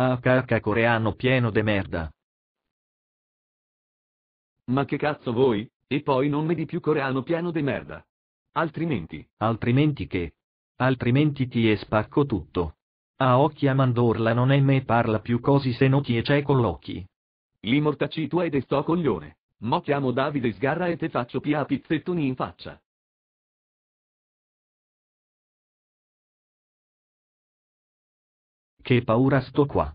HH ah, coreano pieno de merda. Ma che cazzo vuoi? E poi non me di più coreano pieno de merda. Altrimenti. Altrimenti che? Altrimenti ti e spacco tutto. A occhi a mandorla non è me parla più così se no ti e c'è con l'occhi. Li mortacci tu ed sto coglione. Mo chiamo Davide Sgarra e te faccio pia pizzettoni in faccia. Che paura sto qua.